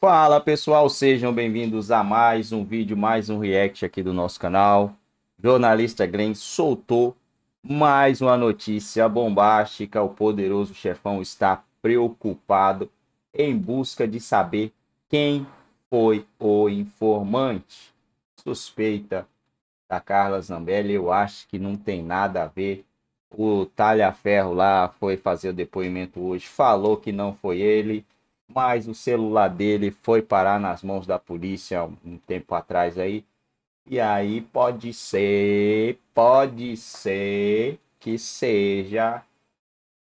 Fala pessoal, sejam bem-vindos a mais um vídeo, mais um react aqui do nosso canal. Jornalista Glenn soltou mais uma notícia bombástica. O poderoso chefão está preocupado em busca de saber quem foi o informante. Suspeita da Carla Zambelli, eu acho que não tem nada a ver. O Talhaferro lá foi fazer o depoimento hoje, falou que não foi ele mas o celular dele foi parar nas mãos da polícia um tempo atrás aí. E aí pode ser, pode ser que seja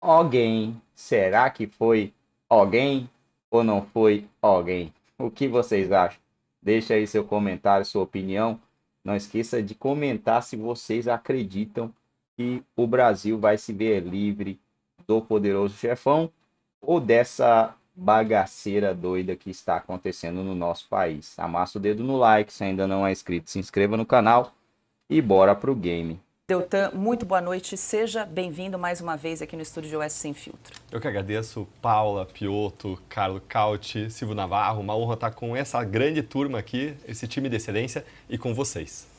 alguém. Será que foi alguém ou não foi alguém? O que vocês acham? Deixa aí seu comentário, sua opinião. Não esqueça de comentar se vocês acreditam que o Brasil vai se ver livre do poderoso chefão ou dessa bagaceira doida que está acontecendo no nosso país. Amassa o dedo no like, se ainda não é inscrito, se inscreva no canal e bora pro game. Deltan, muito boa noite. Seja bem-vindo mais uma vez aqui no estúdio de Oeste Sem Filtro. Eu que agradeço, Paula, Pioto, Carlos Cauti, Silvio Navarro. Uma honra estar com essa grande turma aqui, esse time de excelência e com vocês.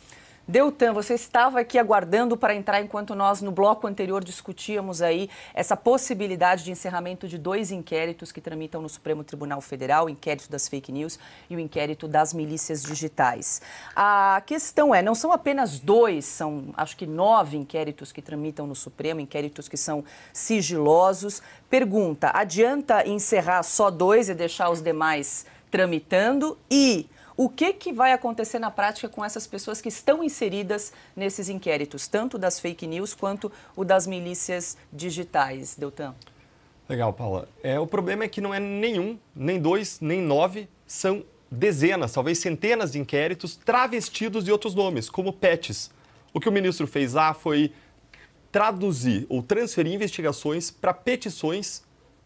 Deltan, você estava aqui aguardando para entrar enquanto nós no bloco anterior discutíamos aí essa possibilidade de encerramento de dois inquéritos que tramitam no Supremo Tribunal Federal, o inquérito das fake news e o inquérito das milícias digitais. A questão é, não são apenas dois, são acho que nove inquéritos que tramitam no Supremo, inquéritos que são sigilosos. Pergunta, adianta encerrar só dois e deixar os demais tramitando? E o que, que vai acontecer na prática com essas pessoas que estão inseridas nesses inquéritos, tanto das fake news quanto o das milícias digitais, Deltan? Legal, Paula. É, o problema é que não é nenhum, nem dois, nem nove, são dezenas, talvez centenas de inquéritos travestidos de outros nomes, como PETs. O que o ministro fez lá foi traduzir ou transferir investigações para petições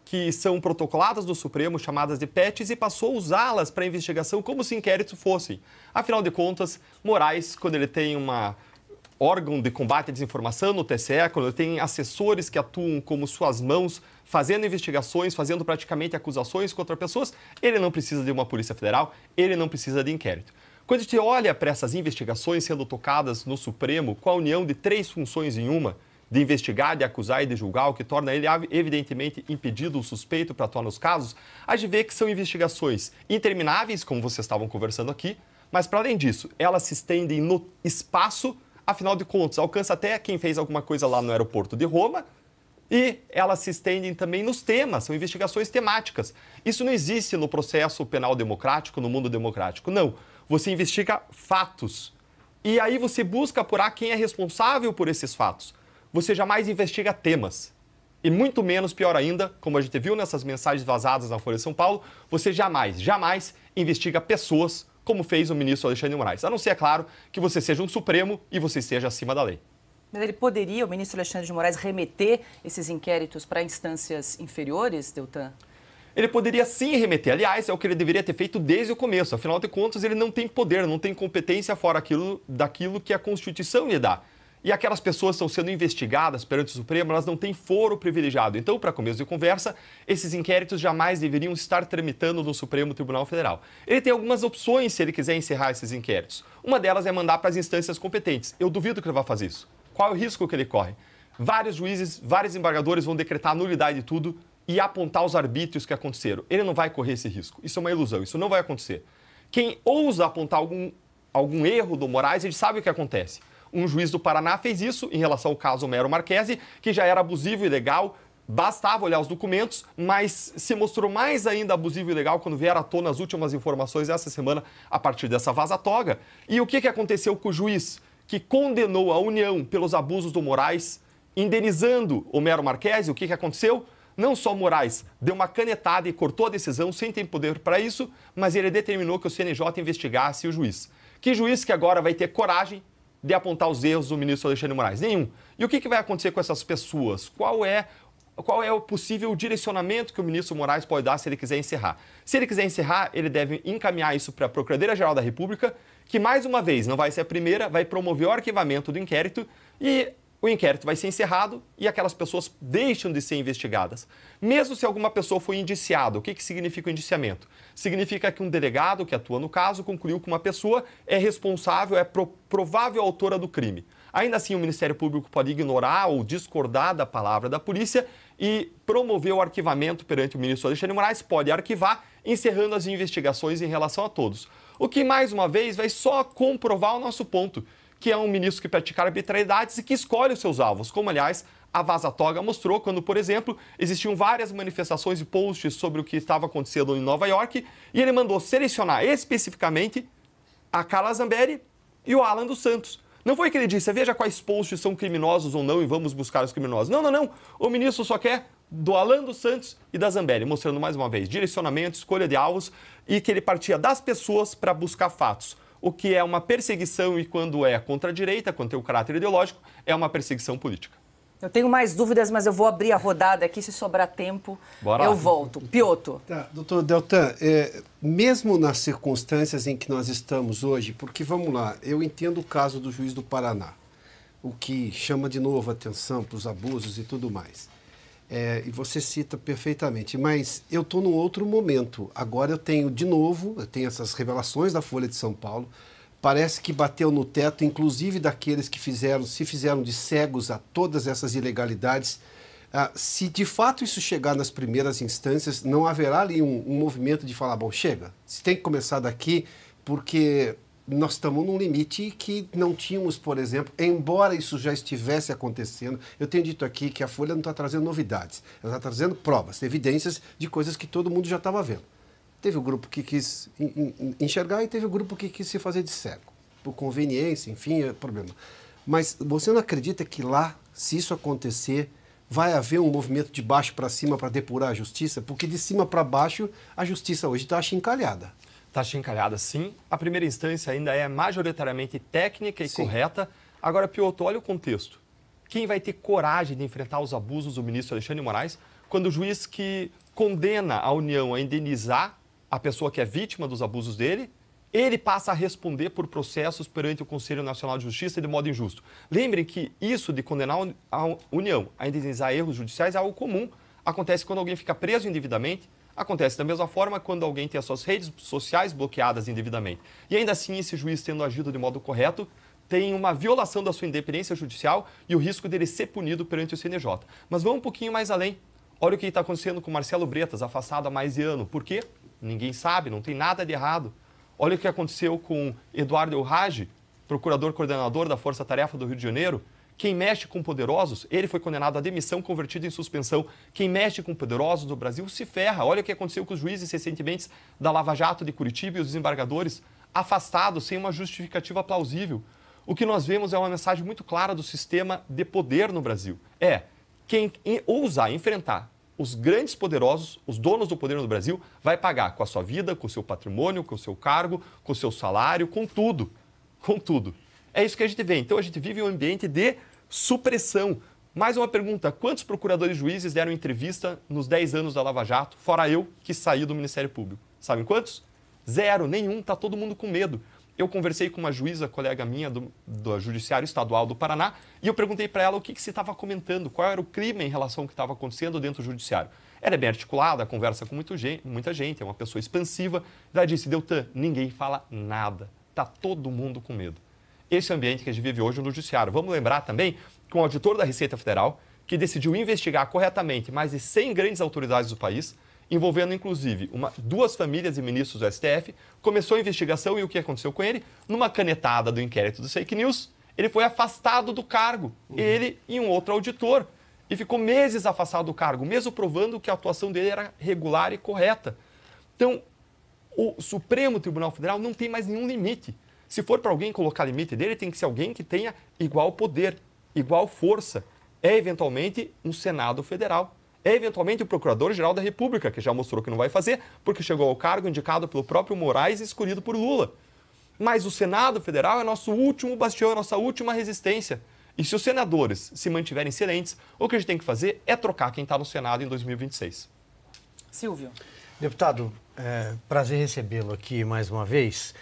que são protocoladas do Supremo, chamadas de PETs, e passou a usá-las para investigação como se inquérito fossem. Afinal de contas, Moraes, quando ele tem um órgão de combate à desinformação no TCE, quando ele tem assessores que atuam como suas mãos, fazendo investigações, fazendo praticamente acusações contra pessoas, ele não precisa de uma Polícia Federal, ele não precisa de inquérito. Quando a gente olha para essas investigações sendo tocadas no Supremo, com a união de três funções em uma, de investigar, de acusar e de julgar, o que torna ele evidentemente impedido o suspeito para atuar nos casos, a gente vê que são investigações intermináveis, como vocês estavam conversando aqui, mas para além disso, elas se estendem no espaço, afinal de contas, alcança até quem fez alguma coisa lá no aeroporto de Roma, e elas se estendem também nos temas, são investigações temáticas. Isso não existe no processo penal democrático, no mundo democrático, não. Você investiga fatos. E aí você busca apurar quem é responsável por esses fatos você jamais investiga temas. E muito menos, pior ainda, como a gente viu nessas mensagens vazadas na Folha de São Paulo, você jamais, jamais investiga pessoas como fez o ministro Alexandre de Moraes. A não ser, é claro, que você seja um Supremo e você esteja acima da lei. Mas ele poderia, o ministro Alexandre de Moraes, remeter esses inquéritos para instâncias inferiores, Deltan? Ele poderia sim remeter. Aliás, é o que ele deveria ter feito desde o começo. Afinal de contas, ele não tem poder, não tem competência fora aquilo, daquilo que a Constituição lhe dá. E aquelas pessoas estão sendo investigadas perante o Supremo, elas não têm foro privilegiado. Então, para começo de conversa, esses inquéritos jamais deveriam estar tramitando no Supremo Tribunal Federal. Ele tem algumas opções se ele quiser encerrar esses inquéritos. Uma delas é mandar para as instâncias competentes. Eu duvido que ele vá fazer isso. Qual é o risco que ele corre? Vários juízes, vários embargadores vão decretar a nulidade de tudo e apontar os arbítrios que aconteceram. Ele não vai correr esse risco. Isso é uma ilusão, isso não vai acontecer. Quem ousa apontar algum, algum erro do Moraes, ele sabe o que acontece. Um juiz do Paraná fez isso em relação ao caso Mero Marquesi, que já era abusivo e ilegal, bastava olhar os documentos, mas se mostrou mais ainda abusivo e ilegal quando vieram à tona as últimas informações essa semana a partir dessa vaza-toga. E o que, que aconteceu com o juiz que condenou a União pelos abusos do Moraes, indenizando Homero Marquesi O que, que aconteceu? Não só Moraes deu uma canetada e cortou a decisão sem ter poder para isso, mas ele determinou que o CNJ investigasse o juiz. Que juiz que agora vai ter coragem de apontar os erros do ministro Alexandre Moraes? Nenhum. E o que, que vai acontecer com essas pessoas? Qual é qual é o possível direcionamento que o ministro Moraes pode dar se ele quiser encerrar. Se ele quiser encerrar, ele deve encaminhar isso para a Procuradoria-Geral da República, que mais uma vez, não vai ser a primeira, vai promover o arquivamento do inquérito e o inquérito vai ser encerrado e aquelas pessoas deixam de ser investigadas. Mesmo se alguma pessoa foi indiciada, o que, que significa o indiciamento? Significa que um delegado que atua no caso concluiu que uma pessoa é responsável, é pro, provável autora do crime. Ainda assim, o Ministério Público pode ignorar ou discordar da palavra da polícia e promover o arquivamento perante o ministro Alexandre Moraes, pode arquivar, encerrando as investigações em relação a todos. O que, mais uma vez, vai só comprovar o nosso ponto que é um ministro que pratica arbitrariedades e que escolhe os seus alvos, como, aliás, a Vaza Toga mostrou quando, por exemplo, existiam várias manifestações e posts sobre o que estava acontecendo em Nova York e ele mandou selecionar especificamente a Carla Zambelli e o Alan dos Santos. Não foi que ele disse, veja quais posts são criminosos ou não e vamos buscar os criminosos. Não, não, não. O ministro só quer do Alan dos Santos e da Zambelli, mostrando mais uma vez direcionamento, escolha de alvos e que ele partia das pessoas para buscar fatos o que é uma perseguição e quando é contra a direita, quando tem o caráter ideológico, é uma perseguição política. Eu tenho mais dúvidas, mas eu vou abrir a rodada aqui. Se sobrar tempo, Bora eu lá. volto. Pioto. Tá, doutor Deltan, é, mesmo nas circunstâncias em que nós estamos hoje, porque vamos lá, eu entendo o caso do juiz do Paraná, o que chama de novo atenção para os abusos e tudo mais. É, e você cita perfeitamente, mas eu estou num outro momento. Agora eu tenho de novo, eu tenho essas revelações da Folha de São Paulo. Parece que bateu no teto, inclusive daqueles que fizeram, se fizeram de cegos a todas essas ilegalidades. Ah, se de fato isso chegar nas primeiras instâncias, não haverá ali um, um movimento de falar, bom, chega, se tem que começar daqui, porque nós estamos num limite que não tínhamos, por exemplo, embora isso já estivesse acontecendo. Eu tenho dito aqui que a Folha não está trazendo novidades, ela está trazendo provas, evidências de coisas que todo mundo já estava vendo. Teve o grupo que quis enxergar e teve o grupo que quis se fazer de cego, por conveniência, enfim, é problema. Mas você não acredita que lá, se isso acontecer, vai haver um movimento de baixo para cima para depurar a justiça? Porque de cima para baixo a justiça hoje está achincalhada. Taxa encalhada, sim. A primeira instância ainda é majoritariamente técnica e sim. correta. Agora, piotr olha o contexto. Quem vai ter coragem de enfrentar os abusos do ministro Alexandre Moraes quando o juiz que condena a União a indenizar a pessoa que é vítima dos abusos dele, ele passa a responder por processos perante o Conselho Nacional de Justiça de modo injusto. Lembrem que isso de condenar a União a indenizar erros judiciais é algo comum. Acontece quando alguém fica preso indevidamente, Acontece da mesma forma quando alguém tem as suas redes sociais bloqueadas indevidamente. E ainda assim, esse juiz tendo agido de modo correto, tem uma violação da sua independência judicial e o risco dele ser punido perante o CNJ. Mas vamos um pouquinho mais além. Olha o que está acontecendo com Marcelo Bretas, afastado há mais de ano. Por quê? Ninguém sabe, não tem nada de errado. Olha o que aconteceu com Eduardo Elrage, procurador coordenador da Força Tarefa do Rio de Janeiro, quem mexe com poderosos, ele foi condenado à demissão, convertido em suspensão. Quem mexe com poderosos do Brasil se ferra. Olha o que aconteceu com os juízes recentemente da Lava Jato de Curitiba e os desembargadores afastados sem uma justificativa plausível. O que nós vemos é uma mensagem muito clara do sistema de poder no Brasil. É quem ousar enfrentar os grandes poderosos, os donos do poder no Brasil, vai pagar com a sua vida, com o seu patrimônio, com o seu cargo, com o seu salário, com tudo. Com tudo. É isso que a gente vê. Então a gente vive um ambiente de supressão. Mais uma pergunta: quantos procuradores juízes deram entrevista nos 10 anos da Lava Jato, fora eu que saí do Ministério Público? Sabem quantos? Zero, nenhum, tá todo mundo com medo. Eu conversei com uma juíza, colega minha do, do Judiciário Estadual do Paraná, e eu perguntei para ela o que, que se estava comentando, qual era o crime em relação ao que estava acontecendo dentro do Judiciário. Ela é bem articulada, conversa com muito gente, muita gente, é uma pessoa expansiva. Ela disse: Deltan, ninguém fala nada, tá todo mundo com medo esse ambiente que a gente vive hoje no judiciário. Vamos lembrar também que um auditor da Receita Federal, que decidiu investigar corretamente mais de 100 grandes autoridades do país, envolvendo inclusive uma, duas famílias e ministros do STF, começou a investigação e o que aconteceu com ele? Numa canetada do inquérito do fake news, ele foi afastado do cargo, uhum. ele e um outro auditor. E ficou meses afastado do cargo, mesmo provando que a atuação dele era regular e correta. Então, o Supremo Tribunal Federal não tem mais nenhum limite. Se for para alguém colocar limite dele, tem que ser alguém que tenha igual poder, igual força. É eventualmente um Senado Federal. É eventualmente o Procurador-Geral da República, que já mostrou que não vai fazer, porque chegou ao cargo indicado pelo próprio Moraes e escolhido por Lula. Mas o Senado Federal é nosso último bastião, é nossa última resistência. E se os senadores se mantiverem silentes, o que a gente tem que fazer é trocar quem está no Senado em 2026. Silvio. Deputado, é, prazer recebê-lo aqui mais uma vez.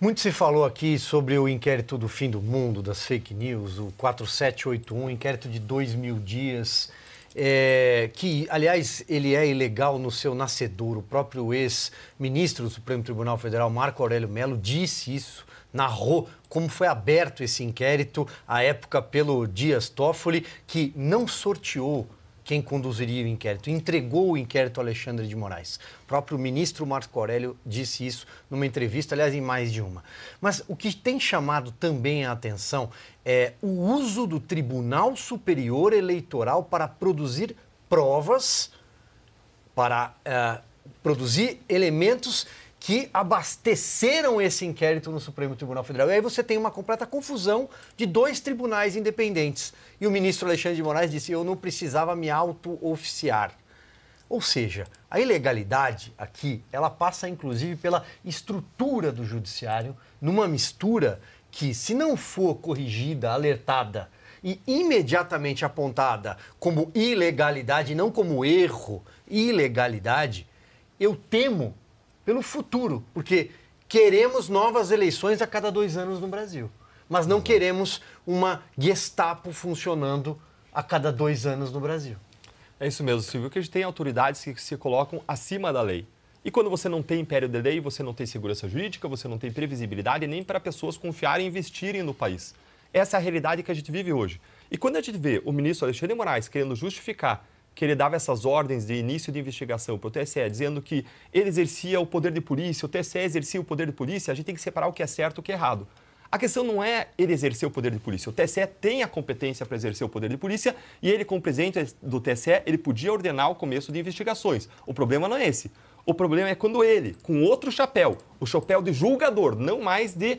Muito se falou aqui sobre o inquérito do fim do mundo, das fake news, o 4781, inquérito de dois mil dias, é, que, aliás, ele é ilegal no seu nascedor. O próprio ex-ministro do Supremo Tribunal Federal, Marco Aurélio Melo, disse isso, narrou como foi aberto esse inquérito à época pelo Dias Toffoli, que não sorteou quem conduziria o inquérito, entregou o inquérito a Alexandre de Moraes. O próprio ministro Marco Aurélio disse isso numa entrevista, aliás, em mais de uma. Mas o que tem chamado também a atenção é o uso do Tribunal Superior Eleitoral para produzir provas, para uh, produzir elementos que abasteceram esse inquérito no Supremo Tribunal Federal. E aí você tem uma completa confusão de dois tribunais independentes. E o ministro Alexandre de Moraes disse: eu não precisava me auto-oficiar. Ou seja, a ilegalidade aqui, ela passa inclusive pela estrutura do judiciário, numa mistura que, se não for corrigida, alertada e imediatamente apontada como ilegalidade, não como erro, ilegalidade, eu temo pelo futuro, porque queremos novas eleições a cada dois anos no Brasil, mas não queremos uma Gestapo funcionando a cada dois anos no Brasil. É isso mesmo, Silvio, que a gente tem autoridades que se colocam acima da lei. E quando você não tem império da lei, você não tem segurança jurídica, você não tem previsibilidade nem para pessoas confiarem e investirem no país. Essa é a realidade que a gente vive hoje. E quando a gente vê o ministro Alexandre Moraes querendo justificar que ele dava essas ordens de início de investigação para o TSE, dizendo que ele exercia o poder de polícia, o TSE exercia o poder de polícia, a gente tem que separar o que é certo e o que é errado. A questão não é ele exercer o poder de polícia. O TSE tem a competência para exercer o poder de polícia e ele, como presidente do TSE, ele podia ordenar o começo de investigações. O problema não é esse. O problema é quando ele, com outro chapéu, o chapéu de julgador, não mais de,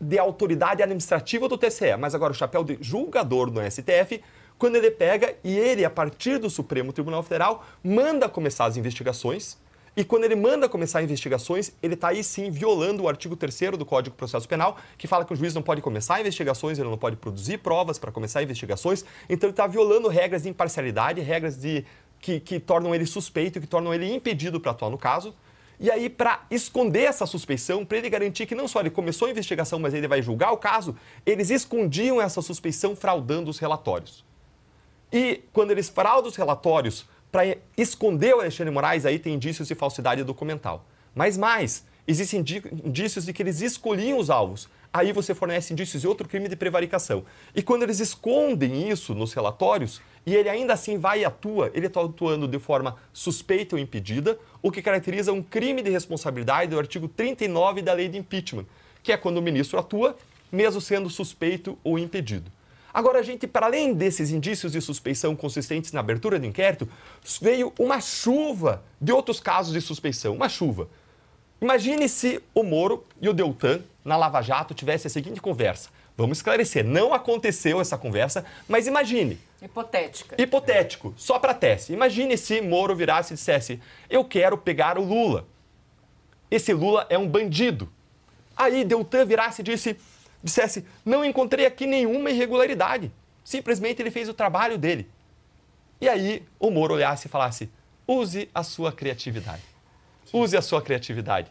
de autoridade administrativa do TSE, mas agora o chapéu de julgador no STF, quando ele pega e ele, a partir do Supremo Tribunal Federal, manda começar as investigações. E quando ele manda começar investigações, ele está aí sim violando o artigo 3 do Código de Processo Penal, que fala que o juiz não pode começar investigações, ele não pode produzir provas para começar investigações. Então ele está violando regras de imparcialidade, regras de que, que tornam ele suspeito, que tornam ele impedido para atuar no caso. E aí, para esconder essa suspeição, para ele garantir que não só ele começou a investigação, mas ele vai julgar o caso, eles escondiam essa suspeição fraudando os relatórios. E quando eles fraudam os relatórios para esconder o Alexandre Moraes, aí tem indícios de falsidade documental. Mas mais, existem indícios de que eles escolhiam os alvos. Aí você fornece indícios de outro crime de prevaricação. E quando eles escondem isso nos relatórios, e ele ainda assim vai e atua, ele está atuando de forma suspeita ou impedida, o que caracteriza um crime de responsabilidade do artigo 39 da lei de impeachment, que é quando o ministro atua, mesmo sendo suspeito ou impedido. Agora, a gente, para além desses indícios de suspeição consistentes na abertura do inquérito, veio uma chuva de outros casos de suspeição, uma chuva. Imagine se o Moro e o Deltan, na Lava Jato, tivessem a seguinte conversa. Vamos esclarecer, não aconteceu essa conversa, mas imagine. Hipotética. Hipotético, só para teste. Imagine se Moro virasse e dissesse: Eu quero pegar o Lula. Esse Lula é um bandido. Aí Deltan virasse e disse: dissesse: não encontrei aqui nenhuma irregularidade. Simplesmente ele fez o trabalho dele. E aí o Moro olhasse e falasse: use a sua criatividade. Use a sua criatividade.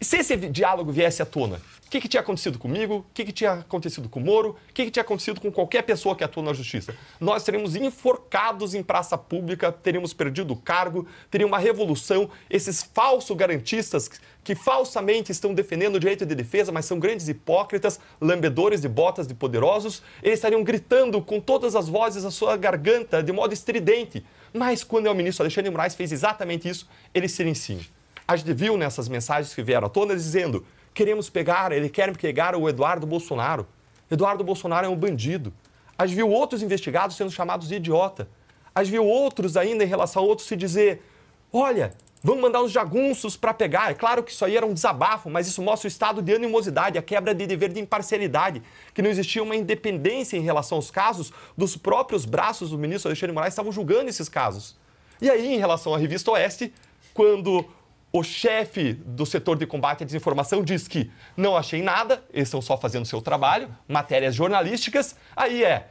Se esse diálogo viesse à tona, o que, que, tinha acontecido comigo, o que, que, tinha acontecido com o Moro, o que, que, tinha acontecido com qualquer pessoa que atua na justiça. Nós seríamos enforcados em praça pública, teríamos perdido o cargo, teria uma revolução. Esses falsos garantistas que falsamente estão defendendo o direito de defesa, mas são grandes hipócritas, lambedores de botas de poderosos, eles estariam gritando com todas as vozes a sua garganta de modo estridente. Mas quando é o ministro Alexandre Moraes fez exatamente isso, ele silencia. A gente viu nessas mensagens que vieram à tona dizendo: queremos pegar, ele quer pegar o Eduardo Bolsonaro. Eduardo Bolsonaro é um bandido. A gente viu outros investigados sendo chamados de idiota. A gente viu outros ainda em relação a outros se dizer: olha, vamos mandar uns jagunços para pegar. É claro que isso aí era um desabafo, mas isso mostra o estado de animosidade, a quebra de dever de imparcialidade, que não existia uma independência em relação aos casos dos próprios braços do ministro Alexandre Moraes estavam julgando esses casos. E aí, em relação à revista Oeste, quando o chefe do setor de combate à desinformação diz que não achei nada, eles estão só fazendo seu trabalho, matérias jornalísticas. Aí é,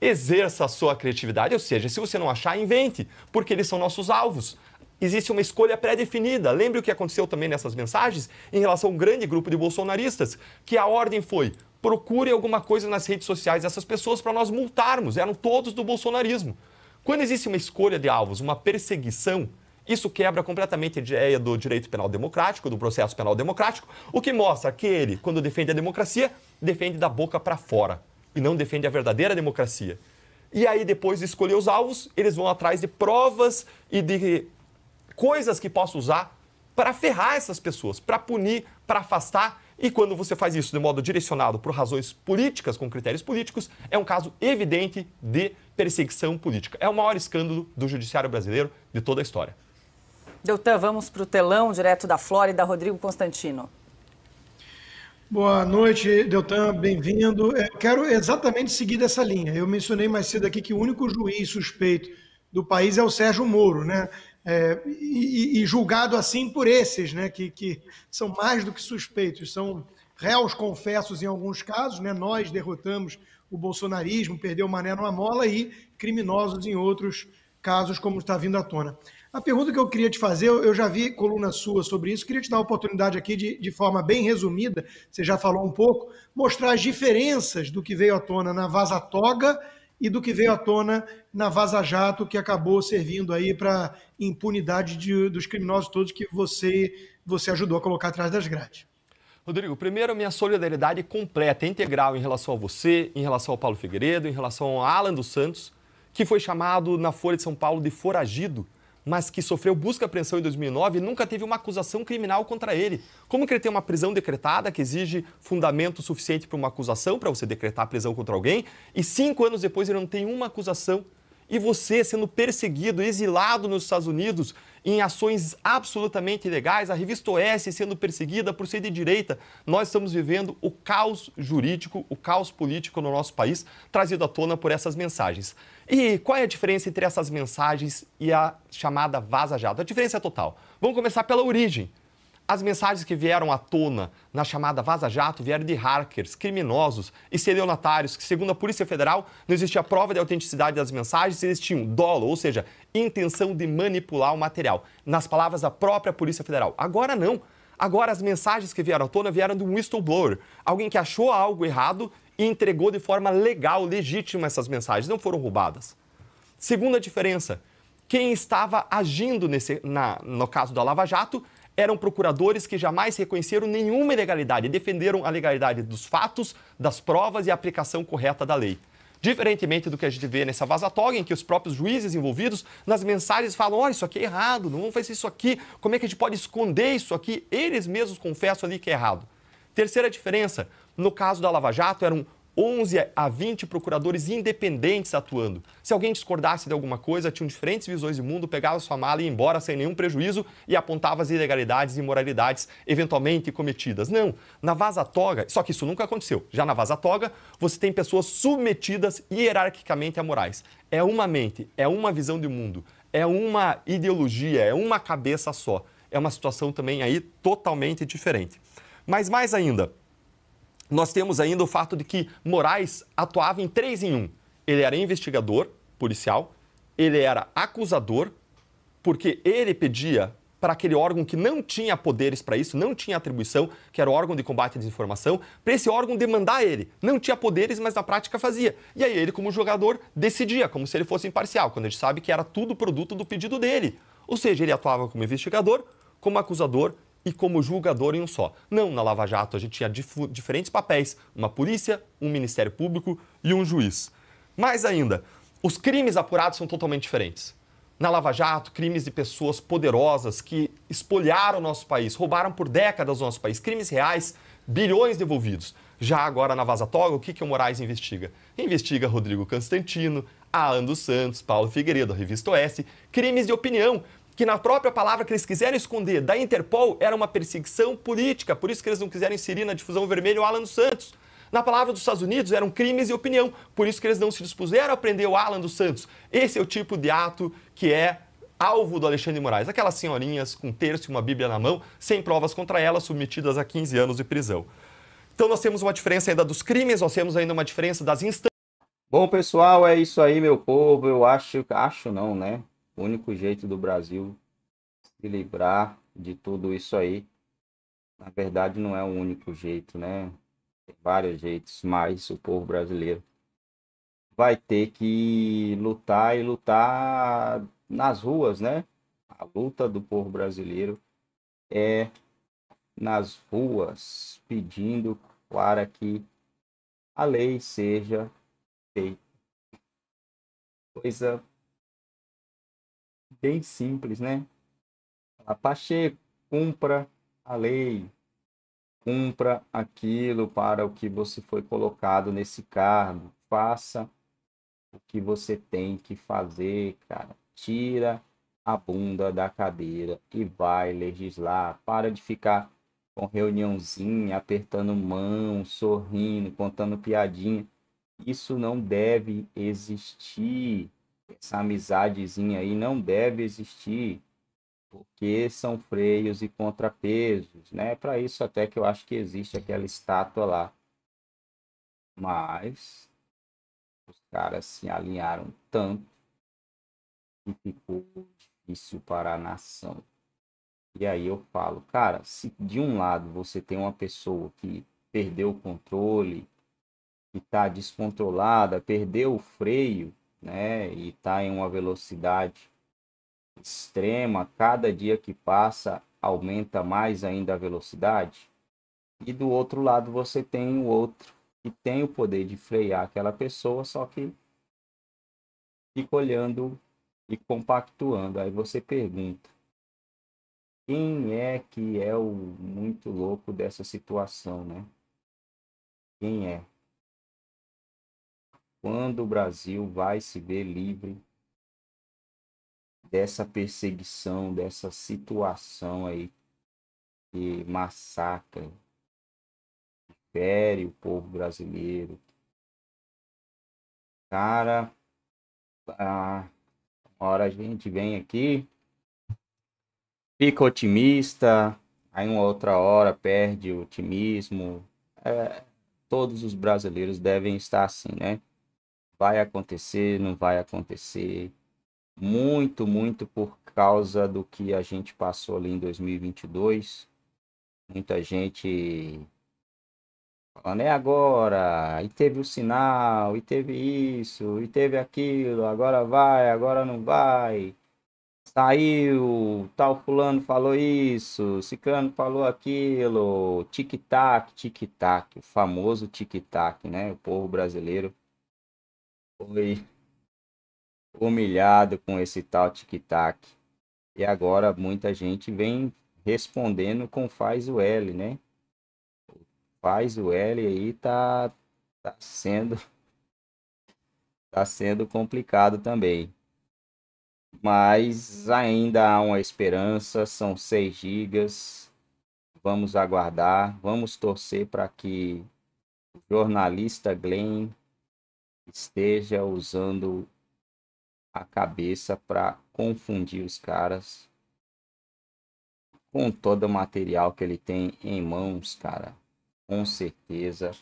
exerça a sua criatividade, ou seja, se você não achar, invente, porque eles são nossos alvos. Existe uma escolha pré-definida. Lembre o que aconteceu também nessas mensagens em relação a um grande grupo de bolsonaristas, que a ordem foi procure alguma coisa nas redes sociais dessas pessoas para nós multarmos. Eram todos do bolsonarismo. Quando existe uma escolha de alvos, uma perseguição, isso quebra completamente a ideia do direito penal democrático, do processo penal democrático, o que mostra que ele, quando defende a democracia, defende da boca para fora e não defende a verdadeira democracia. E aí, depois de escolher os alvos, eles vão atrás de provas e de coisas que possa usar para ferrar essas pessoas, para punir, para afastar. E quando você faz isso de modo direcionado por razões políticas, com critérios políticos, é um caso evidente de perseguição política. É o maior escândalo do judiciário brasileiro de toda a história. Doutor, vamos para o telão direto da Flórida, Rodrigo Constantino. Boa noite, Deltan, bem-vindo. É, quero exatamente seguir dessa linha. Eu mencionei mais cedo aqui que o único juiz suspeito do país é o Sérgio Moro, né? É, e, e, julgado assim por esses, né? Que, que são mais do que suspeitos, são réus confessos em alguns casos, né? Nós derrotamos o bolsonarismo, perdeu o mané numa mola e criminosos em outros casos, como está vindo à tona. A pergunta que eu queria te fazer, eu já vi coluna sua sobre isso, queria te dar a oportunidade aqui de, de forma bem resumida, você já falou um pouco, mostrar as diferenças do que veio à tona na Vaza Toga e do que veio à tona na Vaza Jato, que acabou servindo aí para impunidade de, dos criminosos todos que você, você ajudou a colocar atrás das grades. Rodrigo, primeiro, minha solidariedade completa, integral em relação a você, em relação ao Paulo Figueiredo, em relação ao Alan dos Santos, que foi chamado na Folha de São Paulo de foragido mas que sofreu busca e apreensão em 2009 e nunca teve uma acusação criminal contra ele. Como que ele tem uma prisão decretada, que exige fundamento suficiente para uma acusação, para você decretar a prisão contra alguém, e cinco anos depois ele não tem uma acusação? E você sendo perseguido, exilado nos Estados Unidos, em ações absolutamente ilegais, a revista Oeste sendo perseguida por ser de direita. Nós estamos vivendo o caos jurídico, o caos político no nosso país, trazido à tona por essas mensagens. E qual é a diferença entre essas mensagens e a chamada Vaza Jato? A diferença é total. Vamos começar pela origem. As mensagens que vieram à tona na chamada Vaza Jato vieram de hackers, criminosos e celionatários que, segundo a Polícia Federal, não existia prova de autenticidade das mensagens, e eles tinham dolo, ou seja, intenção de manipular o material, nas palavras da própria Polícia Federal. Agora não. Agora as mensagens que vieram à tona vieram de um whistleblower, alguém que achou algo errado e entregou de forma legal, legítima essas mensagens, não foram roubadas. Segunda diferença, quem estava agindo nesse, na, no caso da Lava Jato eram procuradores que jamais reconheceram nenhuma ilegalidade, defenderam a legalidade dos fatos, das provas e a aplicação correta da lei. Diferentemente do que a gente vê nessa vazatória, em que os próprios juízes envolvidos nas mensagens falam: olha, isso aqui é errado, não vamos fazer isso aqui, como é que a gente pode esconder isso aqui? Eles mesmos confessam ali que é errado. Terceira diferença, no caso da Lava Jato, eram 11 a 20 procuradores independentes atuando. Se alguém discordasse de alguma coisa, tinham diferentes visões de mundo, pegava sua mala e ia embora sem nenhum prejuízo e apontava as ilegalidades e imoralidades eventualmente cometidas. Não, na Vaza Toga, só que isso nunca aconteceu. Já na Vaza Toga, você tem pessoas submetidas hierarquicamente a morais. É uma mente, é uma visão de mundo, é uma ideologia, é uma cabeça só. É uma situação também aí totalmente diferente. Mas mais ainda, nós temos ainda o fato de que Moraes atuava em três em um. Ele era investigador policial, ele era acusador, porque ele pedia para aquele órgão que não tinha poderes para isso, não tinha atribuição, que era o órgão de combate à desinformação, para esse órgão demandar ele. Não tinha poderes, mas na prática fazia. E aí ele, como jogador, decidia, como se ele fosse imparcial, quando a gente sabe que era tudo produto do pedido dele. Ou seja, ele atuava como investigador, como acusador e como julgador em um só. Não, na Lava Jato a gente tinha dif diferentes papéis: uma polícia, um Ministério Público e um juiz. Mais ainda, os crimes apurados são totalmente diferentes. Na Lava Jato, crimes de pessoas poderosas que espolharam o nosso país, roubaram por décadas o nosso país, crimes reais, bilhões devolvidos. Já agora na Vaza Toga, o que, que o Moraes investiga? Investiga Rodrigo Constantino, a Ando Santos, Paulo Figueiredo, a Revista Oeste, crimes de opinião, que na própria palavra que eles quiseram esconder da Interpol era uma perseguição política, por isso que eles não quiseram inserir na difusão vermelha o Alan dos Santos. Na palavra dos Estados Unidos eram crimes e opinião, por isso que eles não se dispuseram a prender o Alan dos Santos. Esse é o tipo de ato que é alvo do Alexandre de Moraes, aquelas senhorinhas com um terço e uma bíblia na mão, sem provas contra elas, submetidas a 15 anos de prisão. Então nós temos uma diferença ainda dos crimes, nós temos ainda uma diferença das instâncias. Bom, pessoal, é isso aí, meu povo. Eu acho, acho não, né? O único jeito do Brasil se livrar de tudo isso aí, na verdade, não é o único jeito, né? Tem vários jeitos, mas o povo brasileiro vai ter que lutar e lutar nas ruas, né? A luta do povo brasileiro é nas ruas, pedindo para que a lei seja feita. Coisa bem simples, né? Pacheco, cumpra a lei, cumpra aquilo para o que você foi colocado nesse cargo, faça o que você tem que fazer, cara. Tira a bunda da cadeira e vai legislar. Para de ficar com reuniãozinha, apertando mão, sorrindo, contando piadinha. Isso não deve existir essa amizadezinha aí não deve existir, porque são freios e contrapesos, né? Para isso até que eu acho que existe aquela estátua lá. Mas os caras se alinharam tanto que ficou difícil para a nação. E aí eu falo, cara, se de um lado você tem uma pessoa que perdeu o controle, que está descontrolada, perdeu o freio, né? E está em uma velocidade extrema, cada dia que passa aumenta mais ainda a velocidade. E do outro lado você tem o outro que tem o poder de frear aquela pessoa, só que fica olhando e compactuando. Aí você pergunta: quem é que é o muito louco dessa situação, né? Quem é? Quando o Brasil vai se ver livre dessa perseguição, dessa situação aí que massacra, que fere o povo brasileiro. Cara, ah, a hora a gente vem aqui, fica otimista, aí uma outra hora perde o otimismo. É, todos os brasileiros devem estar assim, né? Vai acontecer, não vai acontecer. Muito, muito por causa do que a gente passou ali em 2022. Muita gente falando, é agora, e teve o sinal, e teve isso, e teve aquilo, agora vai, agora não vai. Saiu, tal fulano falou isso, ciclano falou aquilo, tic-tac, tic-tac, o famoso tic-tac, né? O povo brasileiro foi humilhado com esse tal tic-tac. E agora muita gente vem respondendo com faz o L, né? Faz o L aí tá, tá sendo tá sendo complicado também. Mas ainda há uma esperança, são 6 gigas. Vamos aguardar, vamos torcer para que o jornalista Glenn esteja usando a cabeça para confundir os caras com todo o material que ele tem em mãos, cara. Com certeza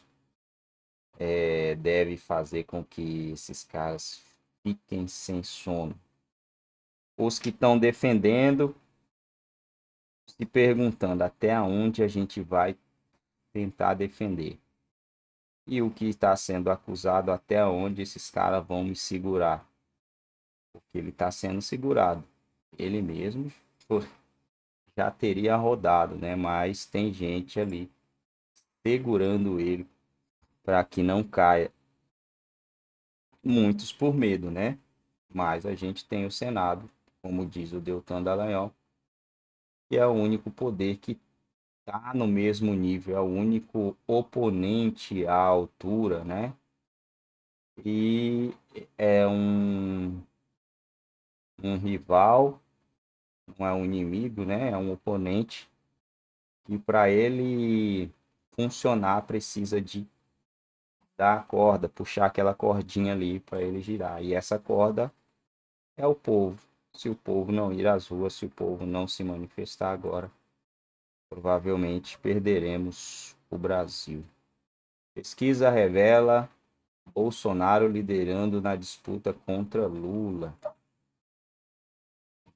é, deve fazer com que esses caras fiquem sem sono. Os que estão defendendo se perguntando até onde a gente vai tentar defender e o que está sendo acusado, até onde esses caras vão me segurar. Porque ele está sendo segurado. Ele mesmo já teria rodado, né? Mas tem gente ali segurando ele para que não caia. Muitos por medo, né? Mas a gente tem o Senado, como diz o Deltan Dallagnol, que é o único poder que está no mesmo nível, é o único oponente à altura, né? E é um, um rival, não é um inimigo, né? É um oponente. E para ele funcionar, precisa de dar a corda, puxar aquela cordinha ali para ele girar. E essa corda é o povo. Se o povo não ir às ruas, se o povo não se manifestar agora, Provavelmente perderemos o Brasil. Pesquisa revela Bolsonaro liderando na disputa contra Lula.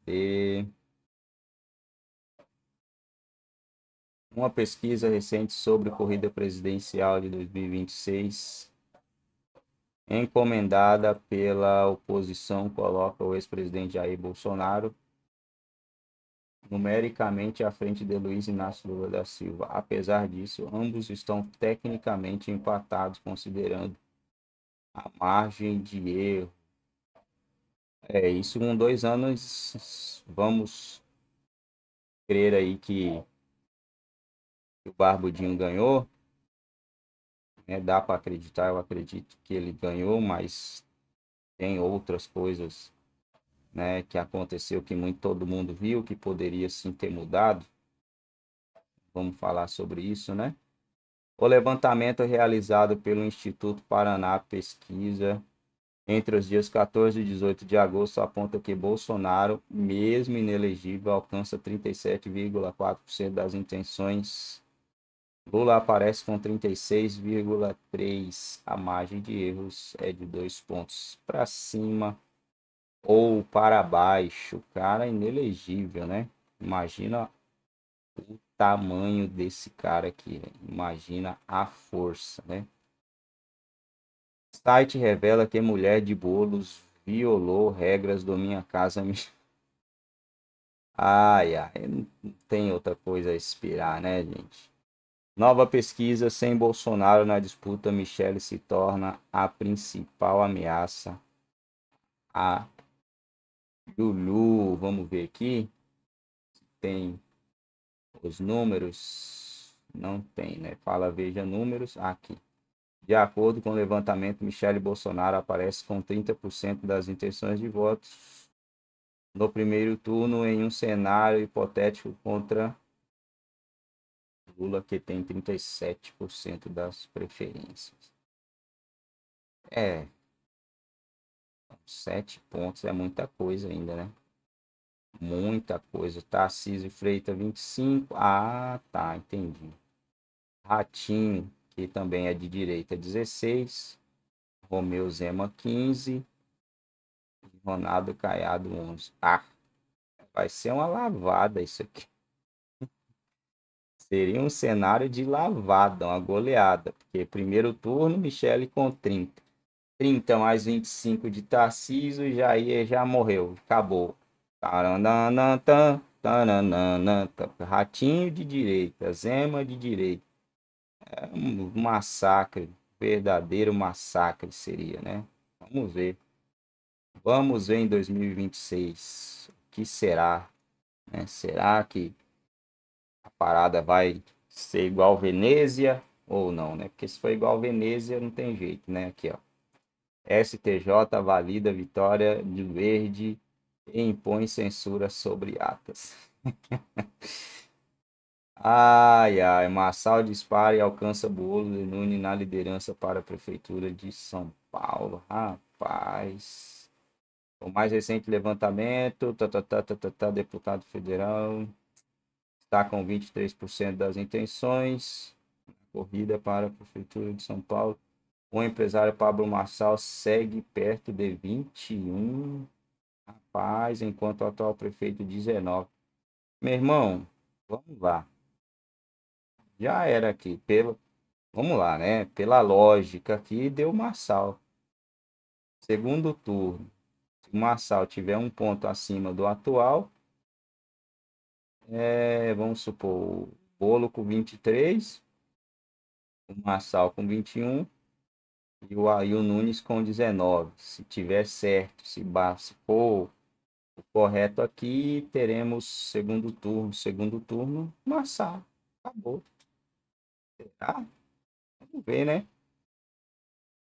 E uma pesquisa recente sobre corrida presidencial de 2026, encomendada pela oposição, coloca o ex-presidente Jair Bolsonaro numericamente à frente de Luiz Inácio Lula da Silva. Apesar disso, ambos estão tecnicamente empatados, considerando a margem de erro. É, isso com dois anos, vamos crer aí que o Barbudinho ganhou. É, dá para acreditar, eu acredito que ele ganhou, mas tem outras coisas né, que aconteceu, que muito todo mundo viu, que poderia sim ter mudado. Vamos falar sobre isso, né? O levantamento realizado pelo Instituto Paraná Pesquisa entre os dias 14 e 18 de agosto aponta que Bolsonaro, mesmo inelegível, alcança 37,4% das intenções. Lula aparece com 36,3%. A margem de erros é de dois pontos para cima ou para baixo. Cara é inelegível, né? Imagina o tamanho desse cara aqui. Né? Imagina a força, né? Site revela que mulher de bolos violou regras do Minha Casa Ai, ai, não tem outra coisa a inspirar, né, gente? Nova pesquisa sem Bolsonaro na disputa, Michele se torna a principal ameaça à Lulu, vamos ver aqui. Tem os números. Não tem, né? Fala, veja números. Aqui. De acordo com o levantamento, Michele Bolsonaro aparece com 30% das intenções de votos no primeiro turno em um cenário hipotético contra Lula, que tem 37% das preferências. É, Sete pontos é muita coisa ainda, né? Muita coisa. Tarcísio Freita, 25. Ah, tá, entendi. Ratinho, que também é de direita, 16. Romeu Zema, 15. Ronaldo Caiado, 11. Ah, vai ser uma lavada isso aqui. Seria um cenário de lavada, uma goleada. Porque primeiro turno, Michele com 30. 30 mais 25 de Tarciso, já ia, já morreu. Acabou. Ratinho de direita, Zema de direita. É um massacre, verdadeiro massacre seria, né? Vamos ver. Vamos ver em 2026 o que será. Né? Será que a parada vai ser igual Venezia ou não, né? Porque se for igual Venezia, não tem jeito, né? Aqui, ó. STJ valida vitória de Verde e impõe censura sobre atas. ai, ai, Massal dispara e alcança Bolo e Nune na liderança para a Prefeitura de São Paulo. Rapaz. O mais recente levantamento, tá, tá, tá, tá, tá, tá deputado federal está com 23% das intenções. Corrida para a Prefeitura de São Paulo o empresário Pablo Marçal segue perto de 21 rapaz, enquanto o atual prefeito 19. Meu irmão, vamos lá. Já era aqui, pelo vamos lá, né? Pela lógica aqui deu Marçal. Segundo turno. Se o Marçal tiver um ponto acima do atual, é, vamos supor, o Bolo com 23, o Marçal com 21, e o Ail Nunes com 19. Se tiver certo, se, bar, for o correto aqui, teremos segundo turno, segundo turno, massa Acabou. Será? Vamos ver, né?